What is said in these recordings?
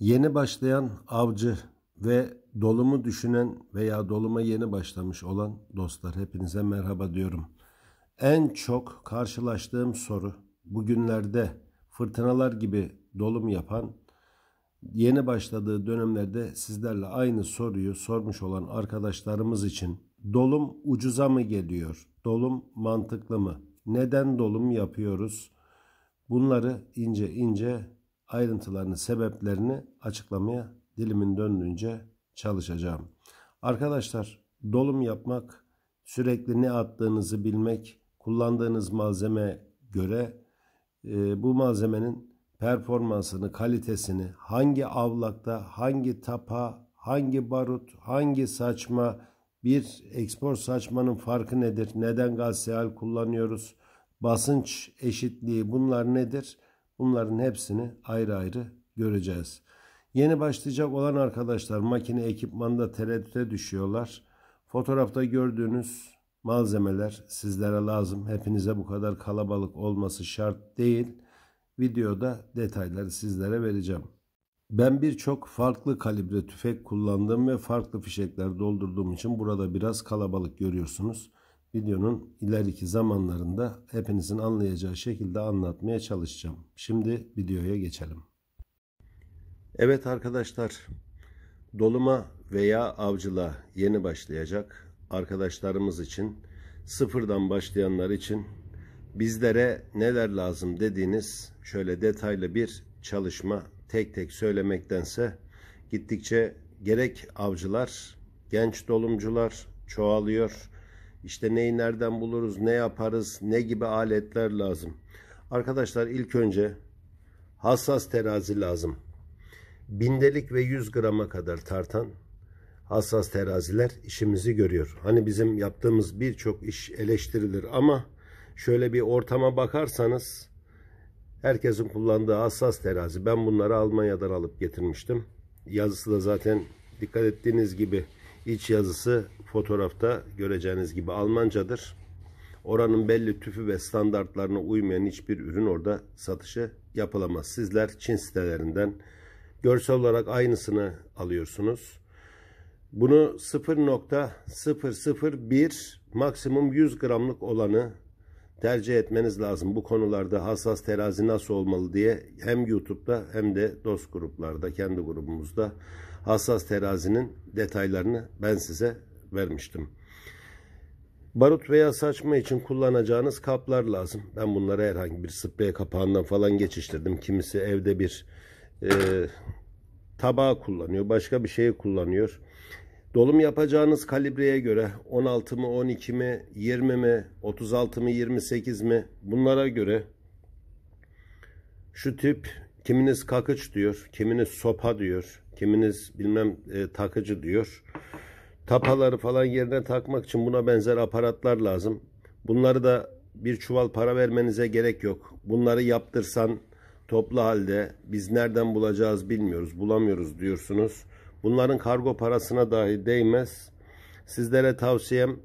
Yeni başlayan avcı ve dolumu düşünen veya doluma yeni başlamış olan dostlar hepinize merhaba diyorum. En çok karşılaştığım soru bugünlerde fırtınalar gibi dolum yapan yeni başladığı dönemlerde sizlerle aynı soruyu sormuş olan arkadaşlarımız için dolum ucuza mı geliyor? Dolum mantıklı mı? Neden dolum yapıyoruz? Bunları ince ince ayrıntılarını, sebeplerini açıklamaya dilimin döndüğünce çalışacağım. Arkadaşlar dolum yapmak, sürekli ne attığınızı bilmek, kullandığınız malzeme göre e, bu malzemenin performansını, kalitesini hangi avlakta, hangi tapa, hangi barut, hangi saçma bir ekspor saçmanın farkı nedir? Neden gazseal kullanıyoruz? Basınç eşitliği bunlar nedir? Bunların hepsini ayrı ayrı göreceğiz. Yeni başlayacak olan arkadaşlar makine ekipmanda tereddüte düşüyorlar. Fotoğrafta gördüğünüz malzemeler sizlere lazım. Hepinize bu kadar kalabalık olması şart değil. Videoda detayları sizlere vereceğim. Ben birçok farklı kalibre tüfek kullandım ve farklı fişekler doldurduğum için burada biraz kalabalık görüyorsunuz videonun ileriki zamanlarında hepinizin anlayacağı şekilde anlatmaya çalışacağım. Şimdi videoya geçelim. Evet arkadaşlar, doluma veya avcılığa yeni başlayacak arkadaşlarımız için, sıfırdan başlayanlar için bizlere neler lazım dediğiniz şöyle detaylı bir çalışma tek tek söylemektense gittikçe gerek avcılar, genç dolumcular çoğalıyor işte neyi nereden buluruz, ne yaparız, ne gibi aletler lazım. Arkadaşlar ilk önce hassas terazi lazım. Bindelik ve 100 grama kadar tartan hassas teraziler işimizi görüyor. Hani bizim yaptığımız birçok iş eleştirilir ama şöyle bir ortama bakarsanız herkesin kullandığı hassas terazi. Ben bunları Almanya'dan alıp getirmiştim. Yazısı da zaten dikkat ettiğiniz gibi İç yazısı fotoğrafta göreceğiniz gibi Almancadır. Oranın belli tüfü ve standartlarına uymayan hiçbir ürün orada satışı yapılamaz. Sizler Çin sitelerinden görsel olarak aynısını alıyorsunuz. Bunu 0.001 maksimum 100 gramlık olanı tercih etmeniz lazım. Bu konularda hassas terazi nasıl olmalı diye hem YouTube'da hem de dost gruplarda kendi grubumuzda hassas terazinin detaylarını ben size vermiştim. Barut veya saçma için kullanacağınız kaplar lazım. Ben bunları herhangi bir sprey kapağından falan geçiştirdim. Kimisi evde bir e, tabağı kullanıyor. Başka bir şeyi kullanıyor. Dolum yapacağınız kalibreye göre 16 mı 12 mi 20 mi 36 mı 28 mi bunlara göre şu tip Kiminiz kakıç diyor, kiminiz sopa diyor, kiminiz bilmem e, takıcı diyor. Tapaları falan yerine takmak için buna benzer aparatlar lazım. Bunları da bir çuval para vermenize gerek yok. Bunları yaptırsan toplu halde biz nereden bulacağız bilmiyoruz, bulamıyoruz diyorsunuz. Bunların kargo parasına dahi değmez. Sizlere tavsiyem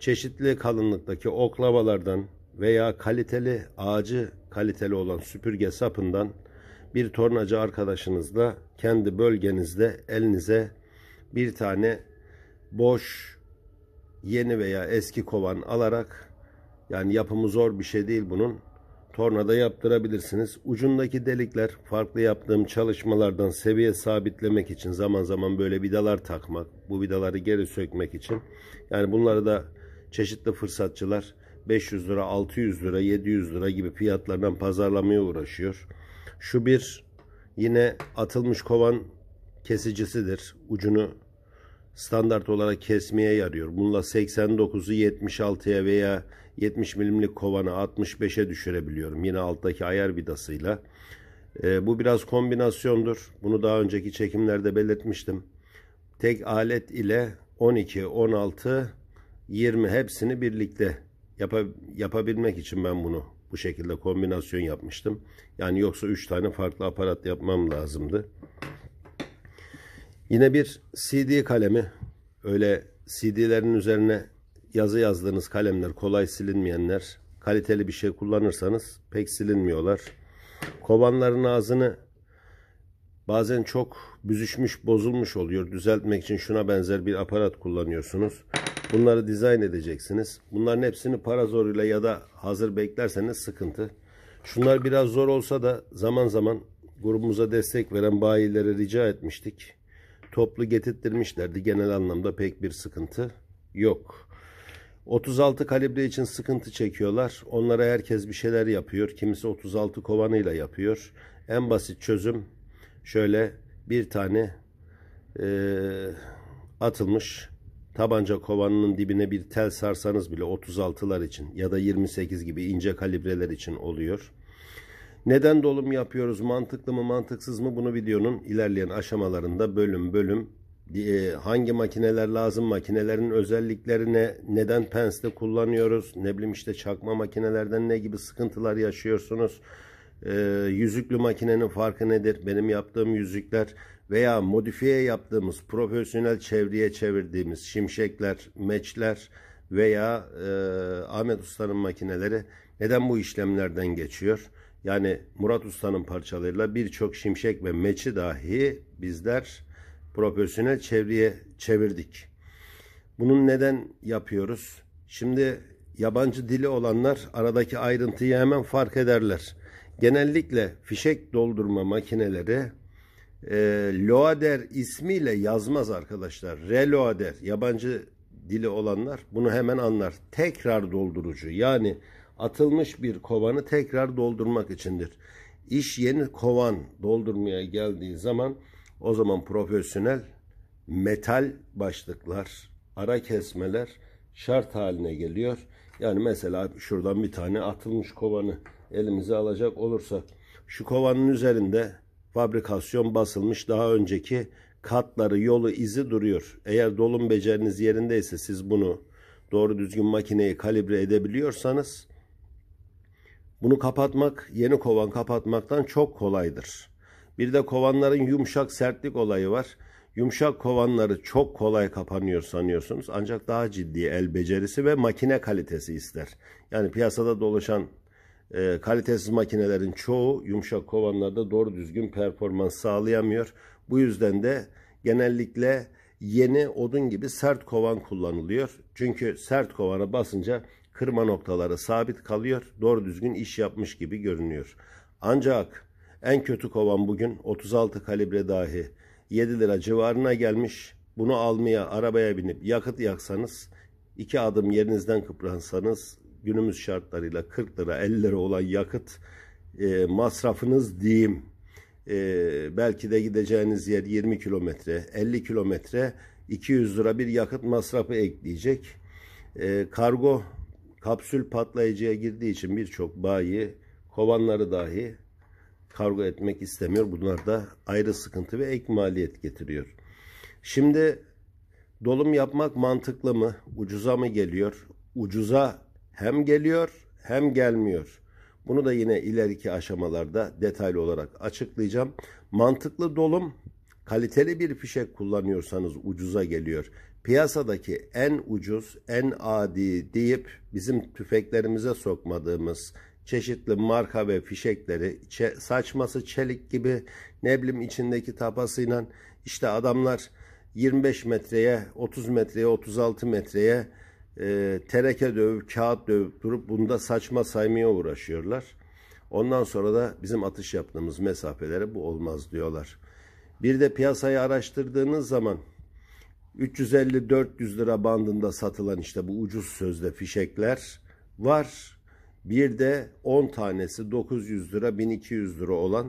çeşitli kalınlıktaki oklavalardan veya kaliteli ağacı kaliteli olan süpürge sapından bir tornacı arkadaşınızla kendi bölgenizde elinize bir tane boş yeni veya eski kovan alarak yani yapımı zor bir şey değil bunun tornada yaptırabilirsiniz. Ucundaki delikler farklı yaptığım çalışmalardan seviye sabitlemek için zaman zaman böyle vidalar takmak, bu vidaları geri sökmek için. Yani bunları da çeşitli fırsatçılar 500 lira, 600 lira, 700 lira gibi fiyatlardan pazarlamaya uğraşıyor. Şu bir yine atılmış kovan kesicisidir. Ucunu standart olarak kesmeye yarıyor. Bununla 89'u 76'ya veya 70 milimlik kovana 65'e düşürebiliyorum. Yine alttaki ayar vidasıyla. E, bu biraz kombinasyondur. Bunu daha önceki çekimlerde belirtmiştim. Tek alet ile 12, 16, 20 hepsini birlikte yap yapabilmek için ben bunu bu şekilde kombinasyon yapmıştım. Yani yoksa 3 tane farklı aparat yapmam lazımdı. Yine bir CD kalemi. Öyle CD'lerin üzerine yazı yazdığınız kalemler kolay silinmeyenler. Kaliteli bir şey kullanırsanız pek silinmiyorlar. Kovanların ağzını Bazen çok büzüşmüş, bozulmuş oluyor. Düzeltmek için şuna benzer bir aparat kullanıyorsunuz. Bunları dizayn edeceksiniz. Bunların hepsini para zoruyla ya da hazır beklerseniz sıkıntı. Şunlar biraz zor olsa da zaman zaman grubumuza destek veren bayilere rica etmiştik. Toplu getirttirmişlerdi. Genel anlamda pek bir sıkıntı yok. 36 kalibre için sıkıntı çekiyorlar. Onlara herkes bir şeyler yapıyor. Kimisi 36 kovanıyla yapıyor. En basit çözüm şöyle bir tane e, atılmış tabanca kovanının dibine bir tel sarsanız bile 36'lar için ya da 28 gibi ince kalibreler için oluyor. Neden dolum yapıyoruz? Mantıklı mı mantıksız mı? Bunu videonun ilerleyen aşamalarında bölüm bölüm e, hangi makineler lazım, makinelerin özelliklerine neden pensle kullanıyoruz, ne bileyim işte çakma makinelerden ne gibi sıkıntılar yaşıyorsunuz, e, yüzüklü makinenin farkı nedir? Benim yaptığım yüzükler veya modifiye yaptığımız profesyonel çevriye çevirdiğimiz şimşekler, meçler veya e, Ahmet Usta'nın makineleri neden bu işlemlerden geçiyor? Yani Murat Usta'nın parçalarıyla birçok şimşek ve meçi dahi bizler profesyonel çevriye çevirdik. Bunun neden yapıyoruz? Şimdi yabancı dili olanlar aradaki ayrıntıyı hemen fark ederler genellikle fişek doldurma makineleri e, loader ismiyle yazmaz arkadaşlar. Reloader yabancı dili olanlar bunu hemen anlar. Tekrar doldurucu yani atılmış bir kovanı tekrar doldurmak içindir. İş yeni kovan doldurmaya geldiği zaman o zaman profesyonel metal başlıklar, ara kesmeler şart haline geliyor. Yani mesela şuradan bir tane atılmış kovanı elimize alacak olursak şu kovanın üzerinde fabrikasyon basılmış daha önceki katları yolu izi duruyor. Eğer dolum beceriniz yerindeyse siz bunu doğru düzgün makineyi kalibre edebiliyorsanız bunu kapatmak yeni kovan kapatmaktan çok kolaydır. Bir de kovanların yumuşak sertlik olayı var. Yumuşak kovanları çok kolay kapanıyor sanıyorsunuz ancak daha ciddi el becerisi ve makine kalitesi ister. Yani piyasada dolaşan e, kalitesiz makinelerin çoğu yumuşak kovanlarda doğru düzgün performans sağlayamıyor. Bu yüzden de genellikle yeni odun gibi sert kovan kullanılıyor. Çünkü sert kovana basınca kırma noktaları sabit kalıyor. Doğru düzgün iş yapmış gibi görünüyor. Ancak en kötü kovan bugün 36 kalibre dahi 7 lira civarına gelmiş. Bunu almaya arabaya binip yakıt yaksanız, iki adım yerinizden kıpransanız günümüz şartlarıyla 40 lira 50 lira olan yakıt e, masrafınız diyeyim. E, belki de gideceğiniz yer 20 kilometre 50 kilometre 200 lira bir yakıt masrafı ekleyecek. E, kargo kapsül patlayıcıya girdiği için birçok bayi kovanları dahi kargo etmek istemiyor. Bunlar da ayrı sıkıntı ve ek maliyet getiriyor. Şimdi dolum yapmak mantıklı mı? Ucuza mı geliyor? Ucuza hem geliyor hem gelmiyor. Bunu da yine ileriki aşamalarda detaylı olarak açıklayacağım. Mantıklı dolum kaliteli bir fişek kullanıyorsanız ucuza geliyor. Piyasadaki en ucuz, en adi deyip bizim tüfeklerimize sokmadığımız çeşitli marka ve fişekleri saçması çelik gibi ne bileyim içindeki tapasıyla işte adamlar 25 metreye, 30 metreye, 36 metreye e, tereke dövüp kağıt dövüp durup bunda saçma saymaya uğraşıyorlar. Ondan sonra da bizim atış yaptığımız mesafelere bu olmaz diyorlar. Bir de piyasayı araştırdığınız zaman 350-400 lira bandında satılan işte bu ucuz sözde fişekler var. Bir de 10 tanesi 900 lira 1200 lira olan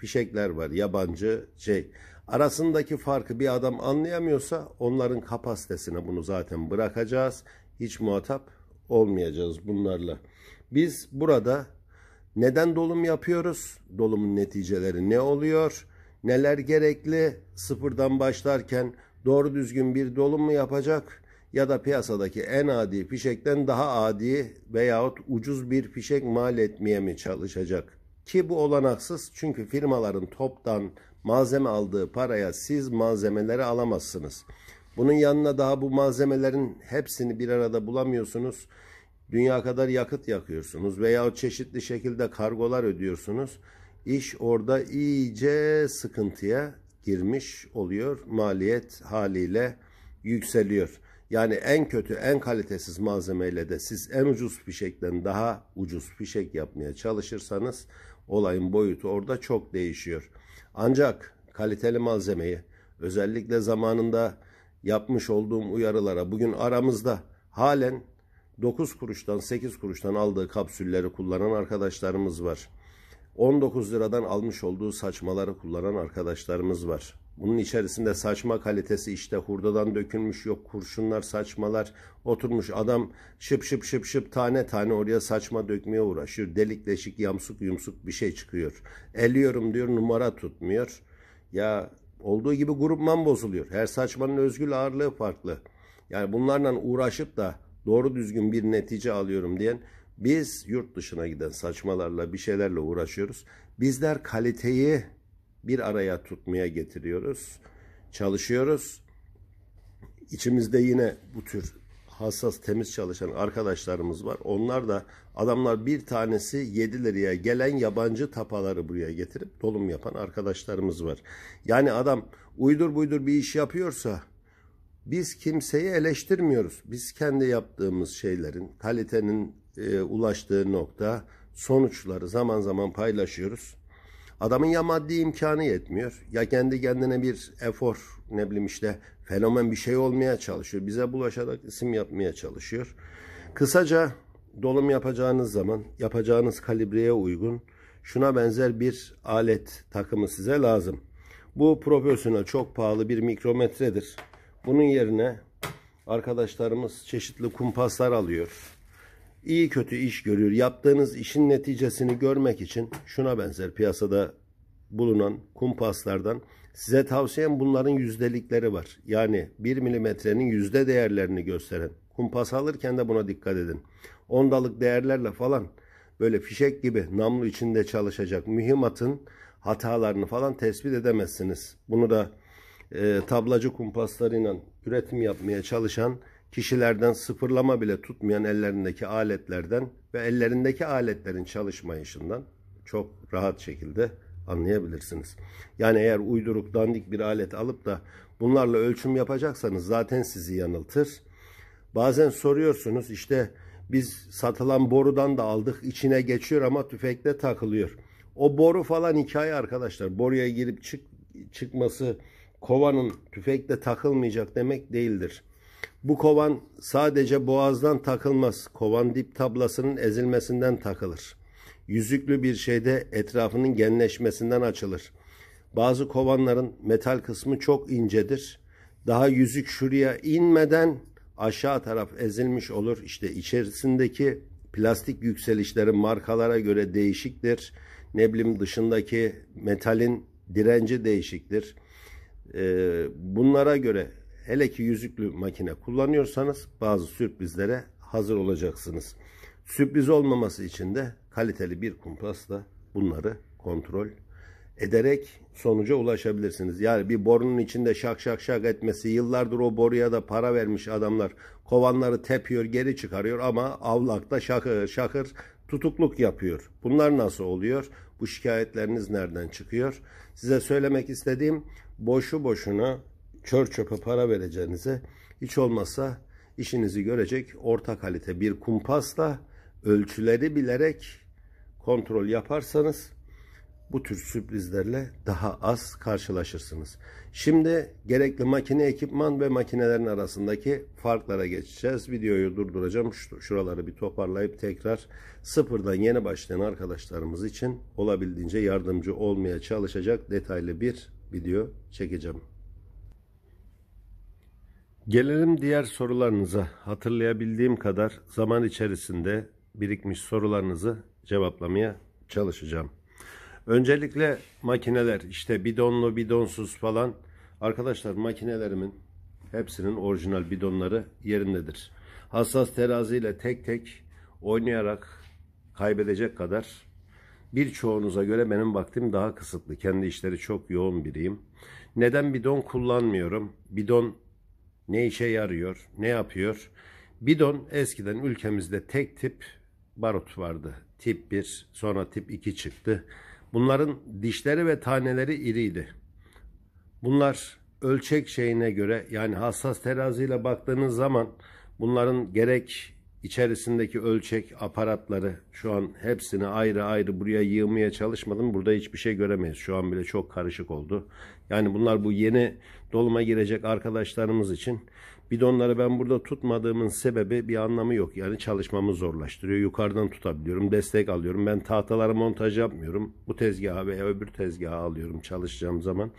fişekler var yabancı şey. Arasındaki farkı bir adam anlayamıyorsa onların kapasitesine bunu zaten bırakacağız hiç muhatap olmayacağız bunlarla. Biz burada neden dolum yapıyoruz? Dolumun neticeleri ne oluyor? Neler gerekli? Sıfırdan başlarken doğru düzgün bir dolum mu yapacak? Ya da piyasadaki en adi fişekten daha adi veyahut ucuz bir fişek mal etmeye mi çalışacak? Ki bu olanaksız çünkü firmaların toptan malzeme aldığı paraya siz malzemeleri alamazsınız.'' Bunun yanına daha bu malzemelerin hepsini bir arada bulamıyorsunuz. Dünya kadar yakıt yakıyorsunuz veya çeşitli şekilde kargolar ödüyorsunuz. İş orada iyice sıkıntıya girmiş oluyor. Maliyet haliyle yükseliyor. Yani en kötü, en kalitesiz malzemeyle de siz en ucuz fişekten daha ucuz fişek yapmaya çalışırsanız olayın boyutu orada çok değişiyor. Ancak kaliteli malzemeyi özellikle zamanında yapmış olduğum uyarılara bugün aramızda halen 9 kuruştan 8 kuruştan aldığı kapsülleri kullanan arkadaşlarımız var. 19 liradan almış olduğu saçmaları kullanan arkadaşlarımız var. Bunun içerisinde saçma kalitesi işte hurdadan dökülmüş yok kurşunlar saçmalar oturmuş adam şıp şıp şıp şıp tane tane oraya saçma dökmeye uğraşıyor. Delik deşik yamsuk yumsuk bir şey çıkıyor. Eliyorum diyor numara tutmuyor. Ya Olduğu gibi grupman bozuluyor. Her saçmanın özgül ağırlığı farklı. Yani bunlarla uğraşıp da doğru düzgün bir netice alıyorum diyen biz yurt dışına giden saçmalarla bir şeylerle uğraşıyoruz. Bizler kaliteyi bir araya tutmaya getiriyoruz. Çalışıyoruz. İçimizde yine bu tür hassas temiz çalışan arkadaşlarımız var. Onlar da adamlar bir tanesi 7 liraya gelen yabancı tapaları buraya getirip dolum yapan arkadaşlarımız var. Yani adam uydur buydur bir iş yapıyorsa biz kimseyi eleştirmiyoruz. Biz kendi yaptığımız şeylerin kalitenin e, ulaştığı nokta sonuçları zaman zaman paylaşıyoruz. Adamın ya maddi imkanı yetmiyor ya kendi kendine bir efor ne bileyim işte fenomen bir şey olmaya çalışıyor. Bize bulaşarak isim yapmaya çalışıyor. Kısaca dolum yapacağınız zaman yapacağınız kalibreye uygun şuna benzer bir alet takımı size lazım. Bu profesyonel çok pahalı bir mikrometredir. Bunun yerine arkadaşlarımız çeşitli kumpaslar alıyor iyi kötü iş görüyor. Yaptığınız işin neticesini görmek için şuna benzer piyasada bulunan kumpaslardan size tavsiyem bunların yüzdelikleri var. Yani 1 milimetrenin yüzde değerlerini gösteren. Kumpas alırken de buna dikkat edin. Ondalık değerlerle falan böyle fişek gibi namlu içinde çalışacak mühimmatın hatalarını falan tespit edemezsiniz. Bunu da e, tablacı kumpaslarıyla üretim yapmaya çalışan kişilerden sıfırlama bile tutmayan ellerindeki aletlerden ve ellerindeki aletlerin çalışmayışından çok rahat şekilde anlayabilirsiniz. Yani eğer uyduruk dandik bir alet alıp da bunlarla ölçüm yapacaksanız zaten sizi yanıltır. Bazen soruyorsunuz işte biz satılan borudan da aldık içine geçiyor ama tüfekte takılıyor. O boru falan hikaye arkadaşlar. Boruya girip çık, çıkması kovanın tüfekte takılmayacak demek değildir. Bu kovan sadece boğazdan takılmaz. Kovan dip tablasının ezilmesinden takılır. Yüzüklü bir şeyde etrafının genleşmesinden açılır. Bazı kovanların metal kısmı çok incedir. Daha yüzük şuraya inmeden aşağı taraf ezilmiş olur. İşte içerisindeki plastik yükselişleri markalara göre değişiktir. Ne bileyim dışındaki metalin direnci değişiktir. Ee, bunlara göre hele ki yüzüklü makine kullanıyorsanız bazı sürprizlere hazır olacaksınız. Sürpriz olmaması için de kaliteli bir kumpasla bunları kontrol ederek sonuca ulaşabilirsiniz. Yani bir borunun içinde şak şak şak etmesi, yıllardır o boruya da para vermiş adamlar kovanları tepiyor, geri çıkarıyor ama avlakta şakır şakır tutukluk yapıyor. Bunlar nasıl oluyor? Bu şikayetleriniz nereden çıkıyor? Size söylemek istediğim boşu boşuna kör çöpe para vereceğinize hiç olmazsa işinizi görecek orta kalite bir kumpasla ölçüleri bilerek kontrol yaparsanız bu tür sürprizlerle daha az karşılaşırsınız. Şimdi gerekli makine ekipman ve makinelerin arasındaki farklara geçeceğiz. Videoyu durduracağım. Şuraları bir toparlayıp tekrar sıfırdan yeni başlayan arkadaşlarımız için olabildiğince yardımcı olmaya çalışacak detaylı bir video çekeceğim. Gelelim diğer sorularınıza. Hatırlayabildiğim kadar zaman içerisinde birikmiş sorularınızı cevaplamaya çalışacağım. Öncelikle makineler işte bidonlu bidonsuz falan arkadaşlar makinelerimin hepsinin orijinal bidonları yerindedir. Hassas teraziyle tek tek oynayarak kaybedecek kadar birçoğunuza göre benim vaktim daha kısıtlı. Kendi işleri çok yoğun biriyim. Neden bidon kullanmıyorum? Bidon ne işe yarıyor, ne yapıyor? Bidon eskiden ülkemizde tek tip barut vardı. Tip 1, sonra tip 2 çıktı. Bunların dişleri ve taneleri iriydi. Bunlar ölçek şeyine göre yani hassas teraziyle baktığınız zaman bunların gerek içerisindeki ölçek aparatları şu an hepsini ayrı ayrı buraya yığmaya çalışmadım. Burada hiçbir şey göremeyiz. Şu an bile çok karışık oldu. Yani bunlar bu yeni doluma girecek arkadaşlarımız için bidonları ben burada tutmadığımın sebebi bir anlamı yok. Yani çalışmamı zorlaştırıyor. Yukarıdan tutabiliyorum. Destek alıyorum. Ben tahtaları montaj yapmıyorum. Bu tezgaha veya öbür tezgaha alıyorum çalışacağım zaman.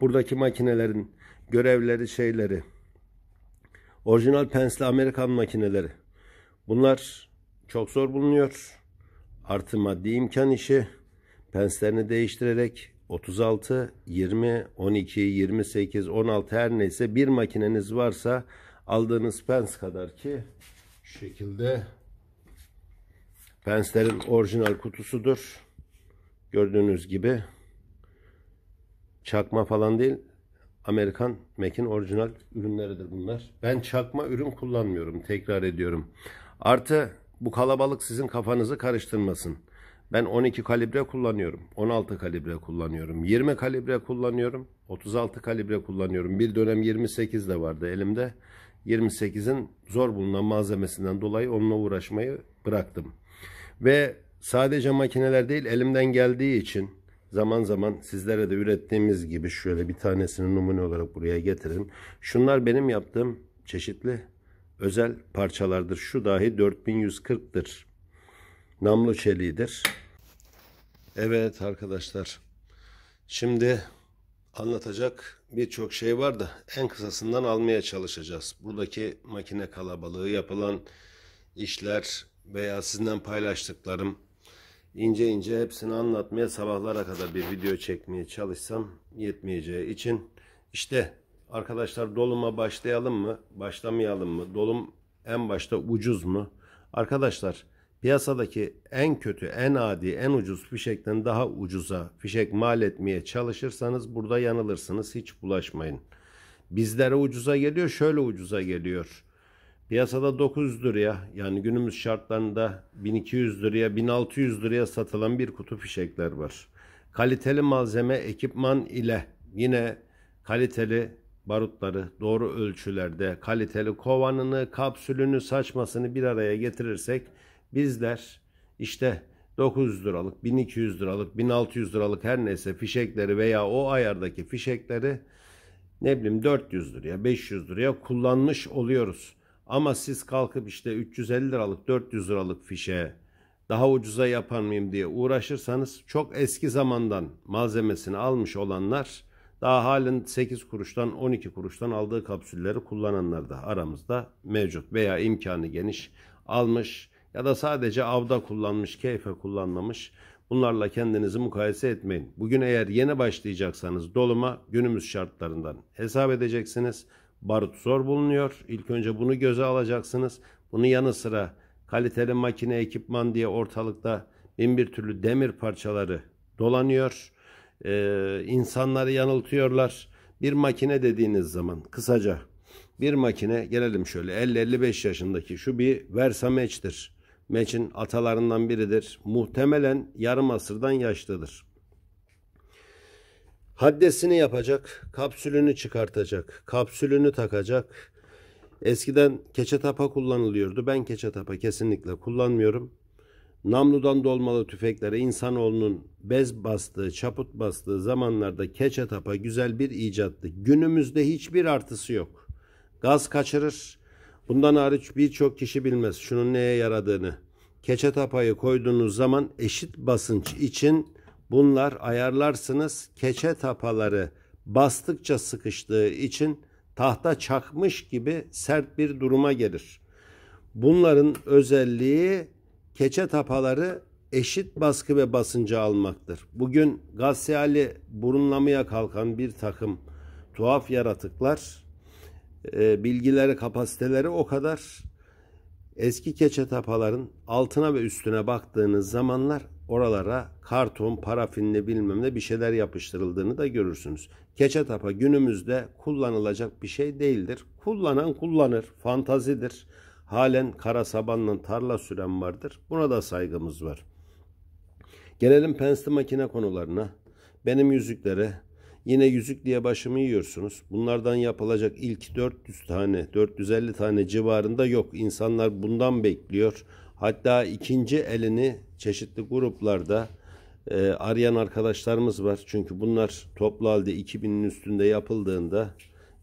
Buradaki makinelerin görevleri şeyleri orijinal pensli Amerikan makineleri Bunlar çok zor bulunuyor. Artı maddi imkan işi penslerini değiştirerek 36, 20, 12, 28, 16 her neyse bir makineniz varsa aldığınız pens kadar ki şu şekilde penslerin orijinal kutusudur. Gördüğünüz gibi çakma falan değil Amerikan Mac'in orijinal ürünleridir bunlar. Ben çakma ürün kullanmıyorum. Tekrar ediyorum. Artı bu kalabalık sizin kafanızı karıştırmasın. Ben 12 kalibre kullanıyorum. 16 kalibre kullanıyorum. 20 kalibre kullanıyorum. 36 kalibre kullanıyorum. Bir dönem 28 de vardı elimde. 28'in zor bulunan malzemesinden dolayı onunla uğraşmayı bıraktım. Ve sadece makineler değil elimden geldiği için zaman zaman sizlere de ürettiğimiz gibi şöyle bir tanesini numune olarak buraya getirin. Şunlar benim yaptığım çeşitli özel parçalardır. Şu dahi 4140'tır. Namlu çeliğidir. Evet arkadaşlar. Şimdi anlatacak birçok şey var da en kısasından almaya çalışacağız. Buradaki makine kalabalığı, yapılan işler veya sizden paylaştıklarım ince ince hepsini anlatmaya sabahlara kadar bir video çekmeye çalışsam yetmeyeceği için işte Arkadaşlar doluma başlayalım mı? Başlamayalım mı? Dolum en başta ucuz mu? Arkadaşlar piyasadaki en kötü, en adi, en ucuz fişekten daha ucuza fişek mal etmeye çalışırsanız burada yanılırsınız. Hiç bulaşmayın. Bizlere ucuza geliyor, şöyle ucuza geliyor. Piyasada 900 liraya yani günümüz şartlarında 1200 liraya 1600 liraya satılan bir kutu fişekler var. Kaliteli malzeme, ekipman ile yine kaliteli barutları doğru ölçülerde, kaliteli kovanını, kapsülünü, saçmasını bir araya getirirsek bizler işte 900 liralık, 1200 liralık, 1600 liralık her neyse fişekleri veya o ayardaki fişekleri ne bileyim 400 liraya, 500 liraya kullanmış oluyoruz. Ama siz kalkıp işte 350 liralık, 400 liralık fişe daha ucuza yapan mıyım diye uğraşırsanız çok eski zamandan malzemesini almış olanlar daha halen 8 kuruştan 12 kuruştan aldığı kapsülleri kullananlar da aramızda mevcut veya imkanı geniş almış ya da sadece avda kullanmış, keyfe kullanmamış. Bunlarla kendinizi mukayese etmeyin. Bugün eğer yeni başlayacaksanız doluma günümüz şartlarından hesap edeceksiniz. Barut zor bulunuyor. İlk önce bunu göze alacaksınız. Bunun yanı sıra kaliteli makine ekipman diye ortalıkta bin bir türlü demir parçaları dolanıyor. Ee, insanları yanıltıyorlar. Bir makine dediğiniz zaman kısaca bir makine gelelim şöyle 50-55 yaşındaki şu bir Versa Meç'tir. Meç'in atalarından biridir. Muhtemelen yarım asırdan yaşlıdır. Haddesini yapacak, kapsülünü çıkartacak, kapsülünü takacak. Eskiden keçe tapa kullanılıyordu. Ben keçe tapa kesinlikle kullanmıyorum. Namludan dolmalı tüfeklere insanoğlunun bez bastığı, çaput bastığı zamanlarda keçe tapa güzel bir icattı. Günümüzde hiçbir artısı yok. Gaz kaçırır. Bundan hariç birçok kişi bilmez şunun neye yaradığını. Keçe tapayı koyduğunuz zaman eşit basınç için bunlar ayarlarsınız. Keçe tapaları bastıkça sıkıştığı için tahta çakmış gibi sert bir duruma gelir. Bunların özelliği keçe tapaları eşit baskı ve basıncı almaktır. Bugün Gazzeali burunlamaya kalkan bir takım tuhaf yaratıklar e, bilgileri kapasiteleri o kadar eski keçe tapaların altına ve üstüne baktığınız zamanlar oralara karton, parafinli bilmem ne bir şeyler yapıştırıldığını da görürsünüz. Keçe tapa günümüzde kullanılacak bir şey değildir. Kullanan kullanır, fantazidir. Halen kara sabanla tarla süren vardır. Buna da saygımız var. Gelelim pensli makine konularına. Benim yüzüklere. Yine yüzük diye başımı yiyorsunuz. Bunlardan yapılacak ilk 400 tane, 450 tane civarında yok. İnsanlar bundan bekliyor. Hatta ikinci elini çeşitli gruplarda e, arayan arkadaşlarımız var. Çünkü bunlar toplu halde 2000'in üstünde yapıldığında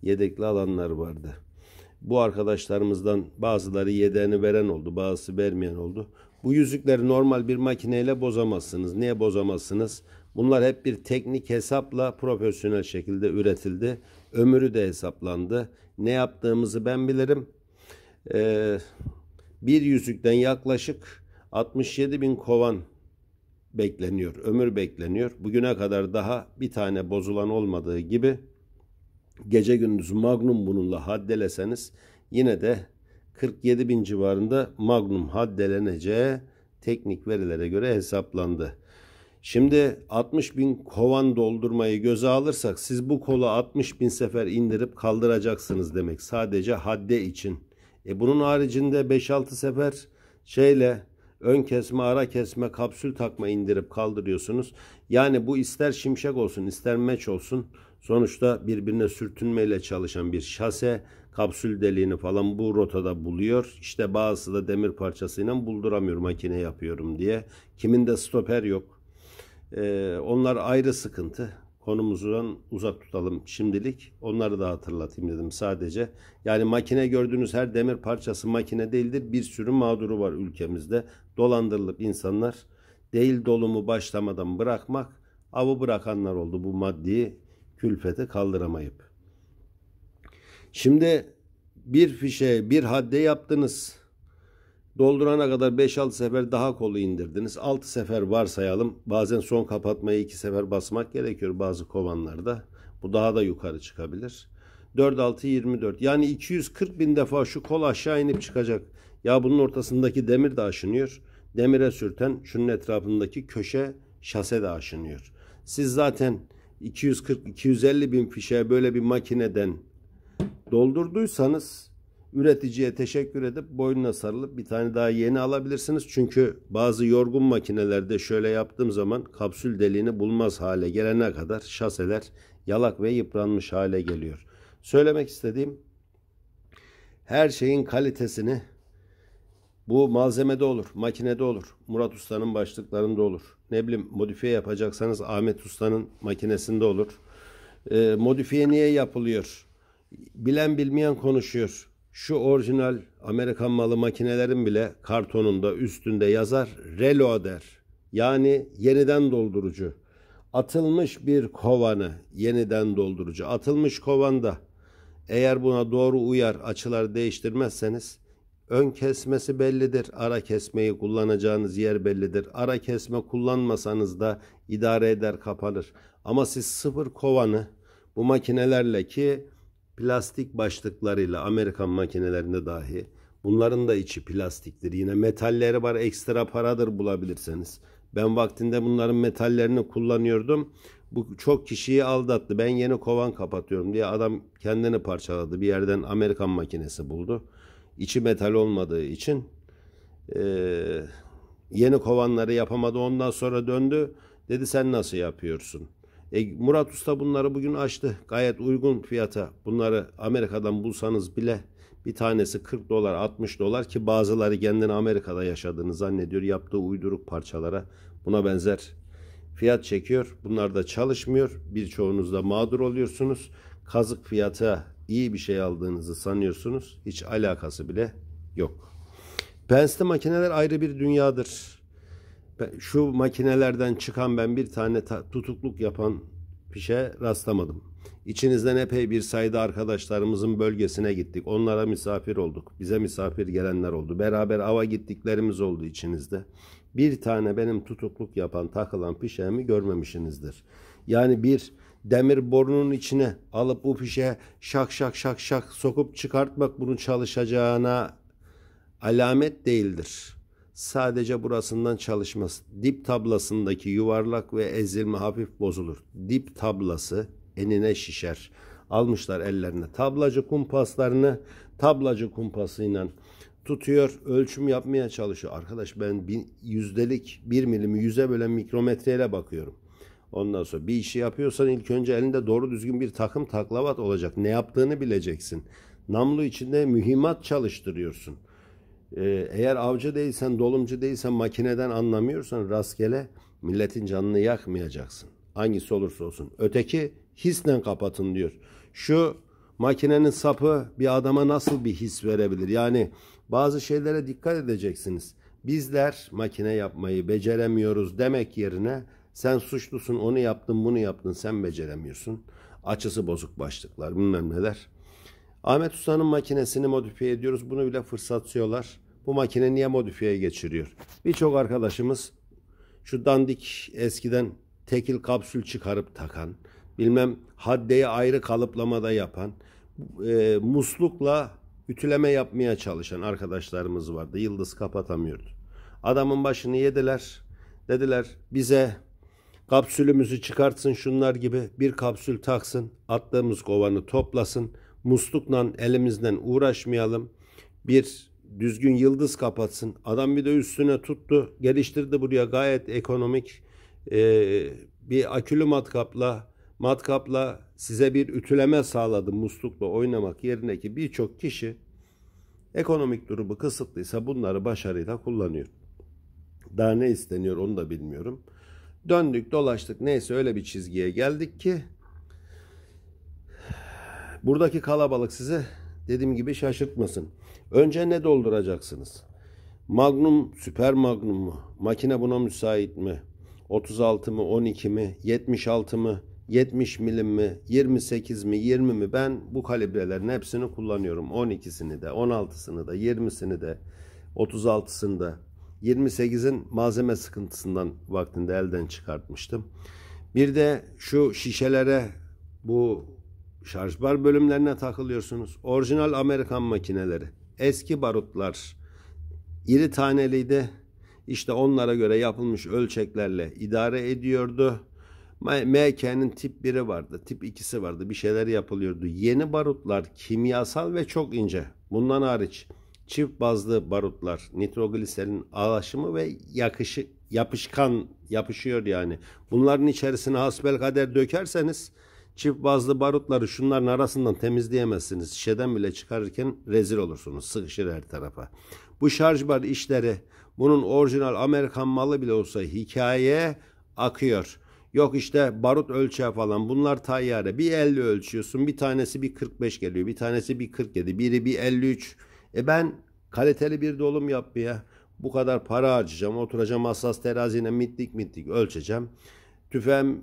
yedekli alanlar vardı bu arkadaşlarımızdan bazıları yedeğini veren oldu, bazısı vermeyen oldu. Bu yüzükleri normal bir makineyle bozamazsınız. Niye bozamazsınız? Bunlar hep bir teknik hesapla profesyonel şekilde üretildi. Ömürü de hesaplandı. Ne yaptığımızı ben bilirim. Ee, bir yüzükten yaklaşık 67 bin kovan bekleniyor, ömür bekleniyor. Bugüne kadar daha bir tane bozulan olmadığı gibi gece gündüz magnum bununla haddeleseniz yine de 47 bin civarında magnum haddeleneceği teknik verilere göre hesaplandı. Şimdi 60 bin kovan doldurmayı göze alırsak siz bu kola 60 bin sefer indirip kaldıracaksınız demek. Sadece hadde için. E bunun haricinde 5-6 sefer şeyle ön kesme, ara kesme, kapsül takma indirip kaldırıyorsunuz. Yani bu ister şimşek olsun, ister meç olsun. Sonuçta birbirine sürtünmeyle çalışan bir şase kapsül deliğini falan bu rotada buluyor. İşte bazısı da demir parçasıyla bulduramıyor makine yapıyorum diye. Kiminde stoper yok. Ee, onlar ayrı sıkıntı. Konumuzdan uzak tutalım şimdilik. Onları da hatırlatayım dedim sadece. Yani makine gördüğünüz her demir parçası makine değildir. Bir sürü mağduru var ülkemizde. Dolandırılıp insanlar değil dolumu başlamadan bırakmak avı bırakanlar oldu bu maddi külfete kaldıramayıp. Şimdi bir fişe bir hadde yaptınız. Doldurana kadar 5-6 sefer daha kolu indirdiniz. 6 sefer varsayalım. Bazen son kapatmayı 2 sefer basmak gerekiyor bazı kovanlarda. Bu daha da yukarı çıkabilir. 4-6-24 yani 240 bin defa şu kol aşağı inip çıkacak. Ya bunun ortasındaki demir de aşınıyor. Demire sürten şunun etrafındaki köşe şase de aşınıyor. Siz zaten 240-250 bin fişe böyle bir makineden doldurduysanız üreticiye teşekkür edip boynuna sarılıp bir tane daha yeni alabilirsiniz. Çünkü bazı yorgun makinelerde şöyle yaptığım zaman kapsül deliğini bulmaz hale gelene kadar şaseler yalak ve yıpranmış hale geliyor. Söylemek istediğim her şeyin kalitesini bu malzemede olur, makinede olur, Murat Usta'nın başlıklarında olur. Ne bileyim modifiye yapacaksanız Ahmet Usta'nın makinesinde olur. E, modifiye niye yapılıyor? Bilen bilmeyen konuşuyor. Şu orijinal Amerikan malı makinelerin bile kartonunda üstünde yazar relo der. Yani yeniden doldurucu. Atılmış bir kovanı yeniden doldurucu. Atılmış kovanda eğer buna doğru uyar açılar değiştirmezseniz Ön kesmesi bellidir. Ara kesmeyi kullanacağınız yer bellidir. Ara kesme kullanmasanız da idare eder kapanır. Ama siz sıfır kovanı bu makinelerle ki plastik başlıklarıyla Amerikan makinelerinde dahi bunların da içi plastiktir. Yine metalleri var ekstra paradır bulabilirseniz. Ben vaktinde bunların metallerini kullanıyordum. Bu çok kişiyi aldattı. Ben yeni kovan kapatıyorum diye adam kendini parçaladı. Bir yerden Amerikan makinesi buldu içi metal olmadığı için e, yeni kovanları yapamadı. Ondan sonra döndü. Dedi sen nasıl yapıyorsun? E, Murat Usta bunları bugün açtı. Gayet uygun fiyata. Bunları Amerika'dan bulsanız bile bir tanesi 40 dolar 60 dolar ki bazıları kendini Amerika'da yaşadığını zannediyor. Yaptığı uyduruk parçalara buna benzer fiyat çekiyor. Bunlar da çalışmıyor. Birçoğunuz da mağdur oluyorsunuz. Kazık fiyata iyi bir şey aldığınızı sanıyorsunuz. Hiç alakası bile yok. Pensli makineler ayrı bir dünyadır. Şu makinelerden çıkan ben bir tane tutukluk yapan pişe rastlamadım. İçinizden epey bir sayıda arkadaşlarımızın bölgesine gittik. Onlara misafir olduk. Bize misafir gelenler oldu. Beraber ava gittiklerimiz oldu içinizde. Bir tane benim tutukluk yapan takılan pişemi görmemişsinizdir. Yani bir demir borunun içine alıp bu fişe şak şak şak şak sokup çıkartmak bunu çalışacağına alamet değildir. Sadece burasından çalışmaz. Dip tablasındaki yuvarlak ve ezilme hafif bozulur. Dip tablası enine şişer. Almışlar ellerine tablacı kumpaslarını tablacı kumpasıyla tutuyor ölçüm yapmaya çalışıyor. Arkadaş ben bin, yüzdelik bir milimi yüze bölen mikrometreyle bakıyorum. Ondan sonra bir işi yapıyorsan ilk önce elinde doğru düzgün bir takım taklavat olacak. Ne yaptığını bileceksin. Namlu içinde mühimmat çalıştırıyorsun. Ee, eğer avcı değilsen, dolumcu değilsen, makineden anlamıyorsan rastgele milletin canını yakmayacaksın. Hangisi olursa olsun. Öteki hisle kapatın diyor. Şu makinenin sapı bir adama nasıl bir his verebilir? Yani bazı şeylere dikkat edeceksiniz. Bizler makine yapmayı beceremiyoruz demek yerine sen suçlusun onu yaptın bunu yaptın sen beceremiyorsun. Açısı bozuk başlıklar bilmem neler. Ahmet Usta'nın makinesini modifiye ediyoruz. Bunu bile fırsatlıyorlar. Bu makine niye modifiye geçiriyor? Birçok arkadaşımız şu dandik eskiden tekil kapsül çıkarıp takan, bilmem haddeyi ayrı kalıplamada yapan, e, muslukla ütüleme yapmaya çalışan arkadaşlarımız vardı. Yıldız kapatamıyordu. Adamın başını yediler. Dediler bize Kapsülümüzü çıkartsın şunlar gibi bir kapsül taksın, attığımız kovanı toplasın, muslukla elimizden uğraşmayalım. Bir düzgün yıldız kapatsın. Adam bir de üstüne tuttu, geliştirdi buraya gayet ekonomik e, bir akülü matkapla, matkapla size bir ütüleme sağladı muslukla oynamak yerine ki birçok kişi ekonomik durumu kısıtlıysa bunları başarıyla kullanıyor. Daha ne isteniyor onu da bilmiyorum. Döndük dolaştık neyse öyle bir çizgiye geldik ki buradaki kalabalık size dediğim gibi şaşırtmasın. Önce ne dolduracaksınız? Magnum, süper magnum mu? Makine buna müsait mi? 36 mı, 12 mi, 76 mı, 70 milim mi, 28 mi, 20 mi? Ben bu kalibrelerin hepsini kullanıyorum. 12'sini de, 16'sını da, 20'sini de, 36'sını da. 28'in malzeme sıkıntısından vaktinde elden çıkartmıştım. Bir de şu şişelere bu şarj bar bölümlerine takılıyorsunuz. Orijinal Amerikan makineleri. Eski barutlar. iri taneliydi. İşte onlara göre yapılmış ölçeklerle idare ediyordu. MK'nin tip 1'i vardı, tip 2'si vardı. Bir şeyler yapılıyordu. Yeni barutlar kimyasal ve çok ince. Bundan hariç çift bazlı barutlar, nitrogliserin ağlaşımı ve yakışı, yapışkan yapışıyor yani. Bunların içerisine hasbel kader dökerseniz çift bazlı barutları şunların arasından temizleyemezsiniz. Şişeden bile çıkarırken rezil olursunuz. Sıkışır her tarafa. Bu şarj bar işleri bunun orijinal Amerikan malı bile olsa hikaye akıyor. Yok işte barut ölçeği falan bunlar tayyare. Bir 50 ölçüyorsun bir tanesi bir 45 geliyor bir tanesi bir 47 biri bir 53 e ben kaliteli bir dolum yapmaya bu kadar para harcayacağım. Oturacağım hassas terazine mitlik mitlik ölçeceğim. Tüfem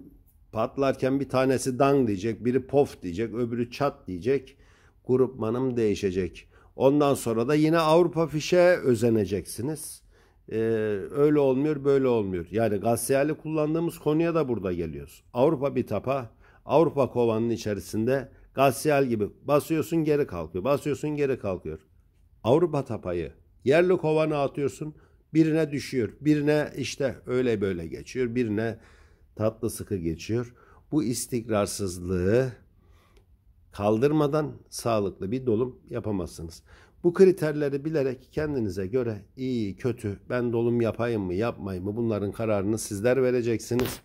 patlarken bir tanesi dang diyecek, biri pof diyecek, öbürü çat diyecek. Grupmanım değişecek. Ondan sonra da yine Avrupa fişe özeneceksiniz. Ee, öyle olmuyor, böyle olmuyor. Yani gazeteli kullandığımız konuya da burada geliyoruz. Avrupa bir tapa, Avrupa kovanın içerisinde gazeteli gibi basıyorsun geri kalkıyor, basıyorsun geri kalkıyor. Avrupa tapayı yerli kovana atıyorsun birine düşüyor birine işte öyle böyle geçiyor birine tatlı sıkı geçiyor. Bu istikrarsızlığı kaldırmadan sağlıklı bir dolum yapamazsınız. Bu kriterleri bilerek kendinize göre iyi, kötü, ben dolum yapayım mı, yapmayayım mı bunların kararını sizler vereceksiniz.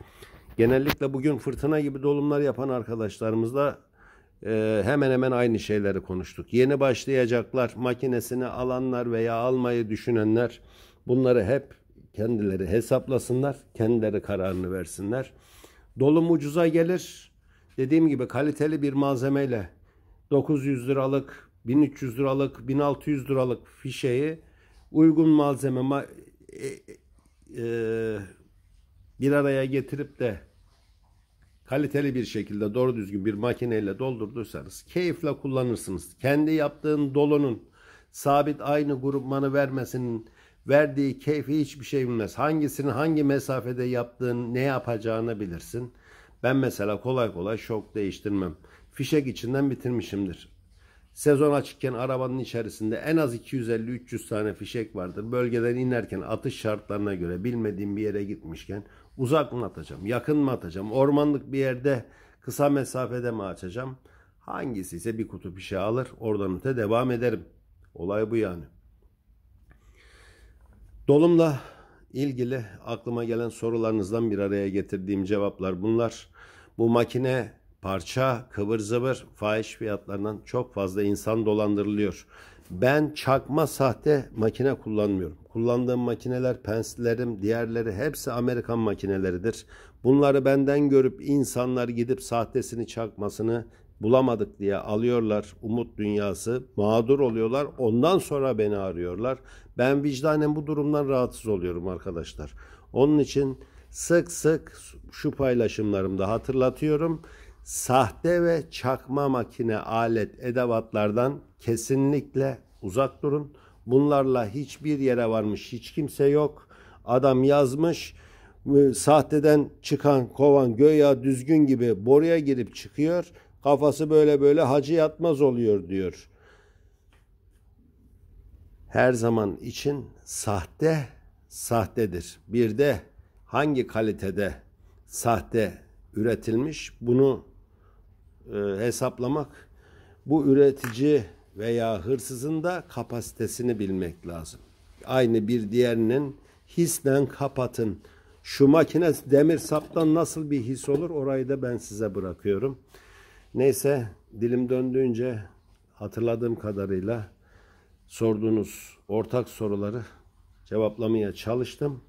Genellikle bugün fırtına gibi dolumlar yapan arkadaşlarımızla ee, hemen hemen aynı şeyleri konuştuk. Yeni başlayacaklar, makinesini alanlar veya almayı düşünenler bunları hep kendileri hesaplasınlar, kendileri kararını versinler. Dolum ucuza gelir. Dediğim gibi kaliteli bir malzemeyle 900 liralık, 1300 liralık, 1600 liralık fişeyi uygun malzeme e, e, e, bir araya getirip de kaliteli bir şekilde doğru düzgün bir makineyle doldurduysanız keyifle kullanırsınız. Kendi yaptığın dolunun sabit aynı grupmanı vermesinin verdiği keyfi hiçbir şey bilmez. Hangisini hangi mesafede yaptığın ne yapacağını bilirsin. Ben mesela kolay kolay şok değiştirmem. Fişek içinden bitirmişimdir. Sezon açıkken arabanın içerisinde en az 250-300 tane fişek vardır. Bölgeden inerken atış şartlarına göre bilmediğim bir yere gitmişken Uzak mı atacağım? Yakın mı atacağım? Ormanlık bir yerde kısa mesafede mi açacağım? Hangisi ise bir kutu pişe alır. Oradan öte devam ederim. Olay bu yani. Dolumla ilgili aklıma gelen sorularınızdan bir araya getirdiğim cevaplar bunlar. Bu makine parça, kıvır zıvır, fahiş fiyatlarından çok fazla insan dolandırılıyor. Ben çakma sahte makine kullanmıyorum. Kullandığım makineler, penslerim, diğerleri hepsi Amerikan makineleridir. Bunları benden görüp insanlar gidip sahtesini çakmasını bulamadık diye alıyorlar umut dünyası mağdur oluyorlar ondan sonra beni arıyorlar. Ben vicdanen bu durumdan rahatsız oluyorum arkadaşlar. Onun için sık sık şu paylaşımlarımda hatırlatıyorum. Sahte ve çakma makine alet edevatlardan kesinlikle uzak durun. Bunlarla hiçbir yere varmış hiç kimse yok. Adam yazmış e, sahteden çıkan kovan göya düzgün gibi boruya girip çıkıyor. Kafası böyle böyle hacı yatmaz oluyor diyor. Her zaman için sahte sahtedir. Bir de hangi kalitede sahte üretilmiş bunu e, hesaplamak bu üretici veya hırsızın da kapasitesini bilmek lazım. Aynı bir diğerinin hislen kapatın. Şu makine demir saptan nasıl bir his olur orayı da ben size bırakıyorum. Neyse dilim döndüğünce hatırladığım kadarıyla sorduğunuz ortak soruları cevaplamaya çalıştım.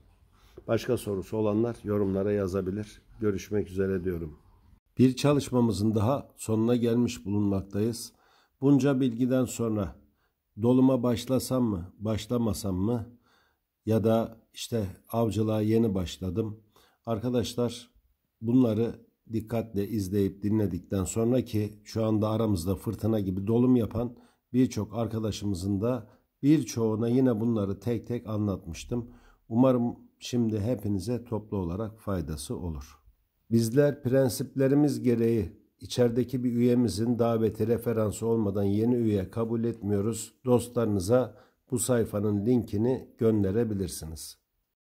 Başka sorusu olanlar yorumlara yazabilir. Görüşmek üzere diyorum. Bir çalışmamızın daha sonuna gelmiş bulunmaktayız. Bunca bilgiden sonra doluma başlasam mı, başlamasam mı ya da işte avcılığa yeni başladım. Arkadaşlar bunları dikkatle izleyip dinledikten sonra ki şu anda aramızda fırtına gibi dolum yapan birçok arkadaşımızın da birçoğuna yine bunları tek tek anlatmıştım. Umarım şimdi hepinize toplu olarak faydası olur. Bizler prensiplerimiz gereği İçerideki bir üyemizin daveti referansı olmadan yeni üye kabul etmiyoruz. Dostlarınıza bu sayfanın linkini gönderebilirsiniz.